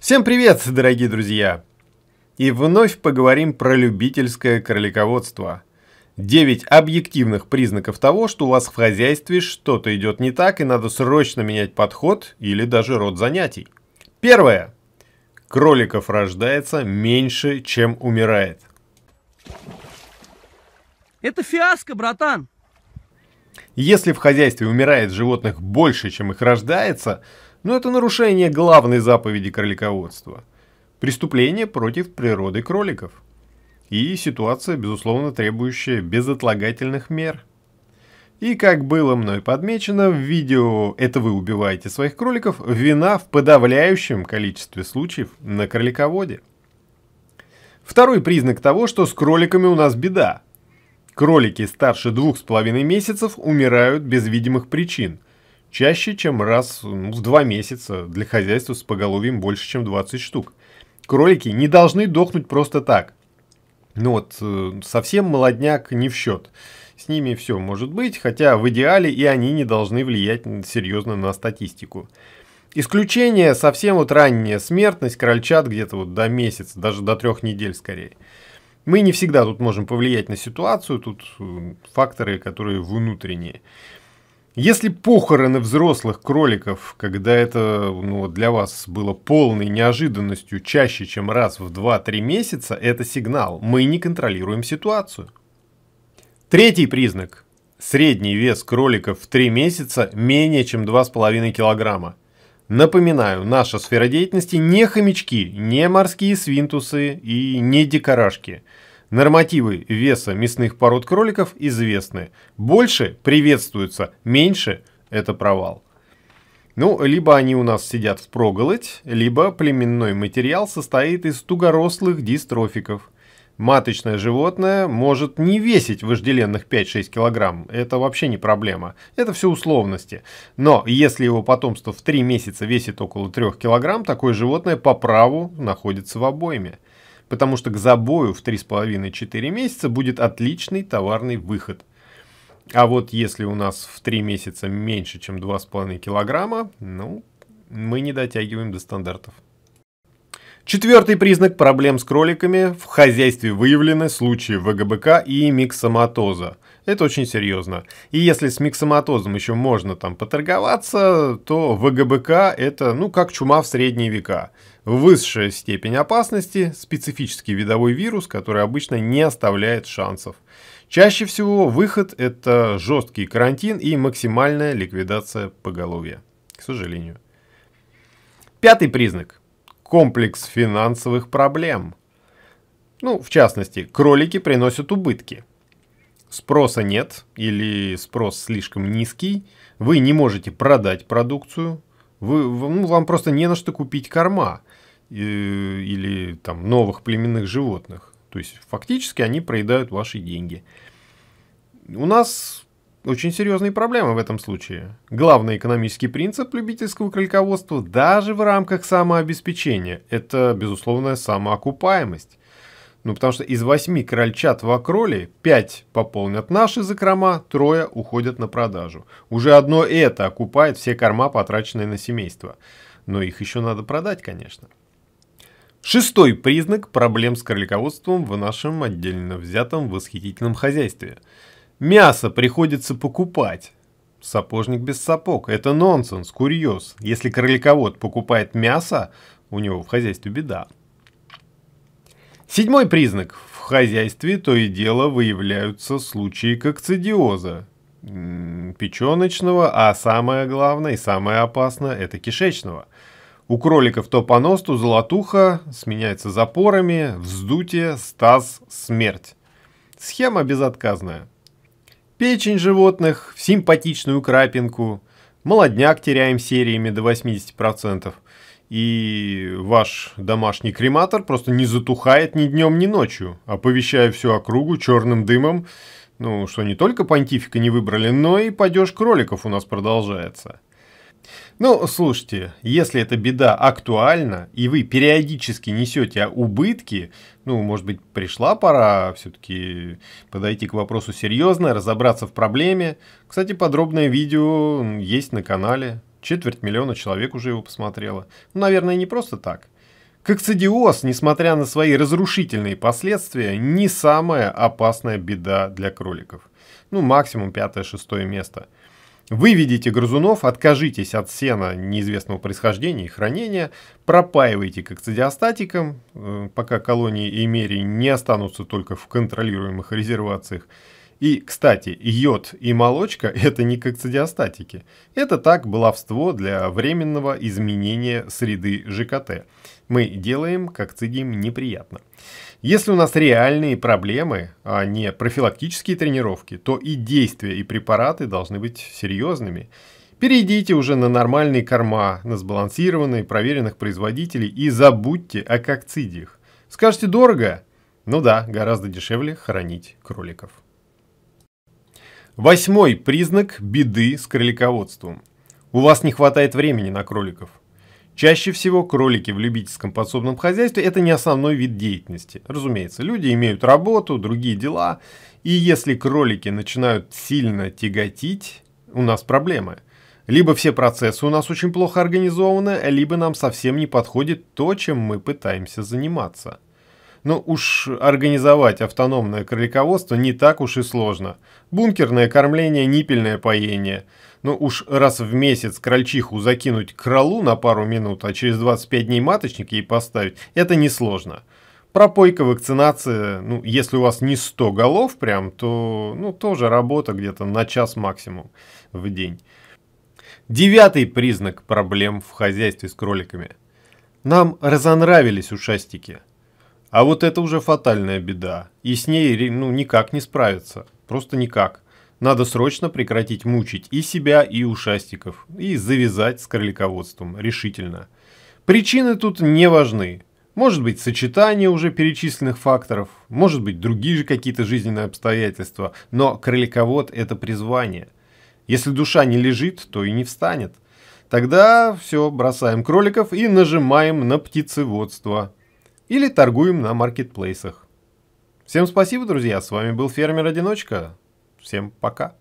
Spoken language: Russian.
Всем привет, дорогие друзья! И вновь поговорим про любительское кролиководство. 9 объективных признаков того, что у вас в хозяйстве что-то идет не так и надо срочно менять подход или даже род занятий. Первое. Кроликов рождается меньше, чем умирает. Это фиаско, братан! Если в хозяйстве умирает животных больше, чем их рождается, но это нарушение главной заповеди кролиководства – преступление против природы кроликов. И ситуация, безусловно, требующая безотлагательных мер. И как было мной подмечено в видео «Это вы убиваете своих кроликов», вина в подавляющем количестве случаев на кролиководе. Второй признак того, что с кроликами у нас беда. Кролики старше двух с половиной месяцев умирают без видимых причин – Чаще, чем раз ну, в два месяца для хозяйства с поголовьем больше, чем 20 штук. Кролики не должны дохнуть просто так. Ну вот, э, совсем молодняк не в счет. С ними все может быть, хотя в идеале и они не должны влиять серьезно на статистику. Исключение совсем вот ранняя смертность крольчат где-то вот до месяца, даже до трех недель скорее. Мы не всегда тут можем повлиять на ситуацию, тут э, факторы, которые внутренние. Если похороны взрослых кроликов, когда это ну, для вас было полной неожиданностью чаще, чем раз в 2-3 месяца, это сигнал. Мы не контролируем ситуацию. Третий признак. Средний вес кроликов в 3 месяца менее чем 2,5 килограмма. Напоминаю, наша сфера деятельности не хомячки, не морские свинтусы и не дикарашки – Нормативы веса мясных пород кроликов известны. Больше приветствуется, меньше – это провал. Ну, либо они у нас сидят в проголодь, либо племенной материал состоит из тугорослых дистрофиков. Маточное животное может не весить вожделенных 5-6 килограмм, это вообще не проблема, это все условности. Но если его потомство в 3 месяца весит около 3 килограмм, такое животное по праву находится в обойме потому что к забою в 3,5-4 месяца будет отличный товарный выход. А вот если у нас в 3 месяца меньше, чем 2,5 килограмма, ну, мы не дотягиваем до стандартов. Четвертый признак проблем с кроликами – в хозяйстве выявлены случаи ВГБК и миксоматоза – это очень серьезно. И если с миксоматозом еще можно там поторговаться, то ВГБК это, ну, как чума в средние века. Высшая степень опасности – специфический видовой вирус, который обычно не оставляет шансов. Чаще всего выход – это жесткий карантин и максимальная ликвидация поголовья, к сожалению. Пятый признак – комплекс финансовых проблем. Ну, в частности, кролики приносят убытки – спроса нет или спрос слишком низкий, вы не можете продать продукцию, вы, ну, вам просто не на что купить корма э, или там, новых племенных животных. То есть фактически они проедают ваши деньги. У нас очень серьезные проблемы в этом случае. Главный экономический принцип любительского кролиководства даже в рамках самообеспечения – это, безусловная самоокупаемость. Ну, потому что из восьми крольчат в Акроле пять пополнят наши закрома, трое уходят на продажу. Уже одно это окупает все корма, потраченные на семейство. Но их еще надо продать, конечно. Шестой признак проблем с кролиководством в нашем отдельно взятом восхитительном хозяйстве. Мясо приходится покупать. Сапожник без сапог. Это нонсенс, курьез. Если кроликовод покупает мясо, у него в хозяйстве беда. Седьмой признак. В хозяйстве то и дело выявляются случаи кокцидиоза, печеночного, а самое главное и самое опасное – это кишечного. У кроликов то понос, то золотуха, сменяется запорами, вздутие, стаз, смерть. Схема безотказная. Печень животных в симпатичную крапинку, молодняк теряем сериями до 80%, и ваш домашний крематор просто не затухает ни днем, ни ночью, оповещая всю округу черным дымом, ну, что не только понтифика не выбрали, но и падеж кроликов у нас продолжается. Ну, слушайте, если эта беда актуальна, и вы периодически несете убытки, ну, может быть, пришла пора все-таки подойти к вопросу серьезно, разобраться в проблеме. Кстати, подробное видео есть на канале. Четверть миллиона человек уже его посмотрело. Ну, наверное, не просто так. Коксидиоз, несмотря на свои разрушительные последствия, не самая опасная беда для кроликов. Ну, максимум пятое-шестое место. Выведите грызунов, откажитесь от сена неизвестного происхождения и хранения, пропаивайте коксидиостатиком, э, пока колонии и мерии не останутся только в контролируемых резервациях, и, кстати, йод и молочка – это не кокцидиостатики. Это так баловство для временного изменения среды ЖКТ. Мы делаем кокцидием неприятно. Если у нас реальные проблемы, а не профилактические тренировки, то и действия, и препараты должны быть серьезными. Перейдите уже на нормальные корма, на сбалансированные, проверенных производителей и забудьте о кокцидиях. Скажете дорого? Ну да, гораздо дешевле хранить кроликов. Восьмой признак беды с кролиководством. У вас не хватает времени на кроликов. Чаще всего кролики в любительском подсобном хозяйстве – это не основной вид деятельности. Разумеется, люди имеют работу, другие дела, и если кролики начинают сильно тяготить, у нас проблемы. Либо все процессы у нас очень плохо организованы, либо нам совсем не подходит то, чем мы пытаемся заниматься. Но ну, уж организовать автономное кролиководство не так уж и сложно. Бункерное кормление, нипельное поение. Но ну, уж раз в месяц крольчиху закинуть к кролу на пару минут, а через 25 дней маточник ей поставить, это несложно. Пропойка, вакцинация, ну, если у вас не 100 голов прям, то, ну, тоже работа где-то на час максимум в день. Девятый признак проблем в хозяйстве с кроликами. Нам разонравились ушастики – а вот это уже фатальная беда. И с ней ну, никак не справиться. Просто никак. Надо срочно прекратить мучить и себя, и ушастиков. И завязать с кролиководством. Решительно. Причины тут не важны. Может быть, сочетание уже перечисленных факторов, может быть, другие же какие-то жизненные обстоятельства, но кроликовод – это призвание. Если душа не лежит, то и не встанет. Тогда все, бросаем кроликов и нажимаем на птицеводство или торгуем на маркетплейсах. Всем спасибо, друзья. С вами был Фермер Одиночка. Всем пока.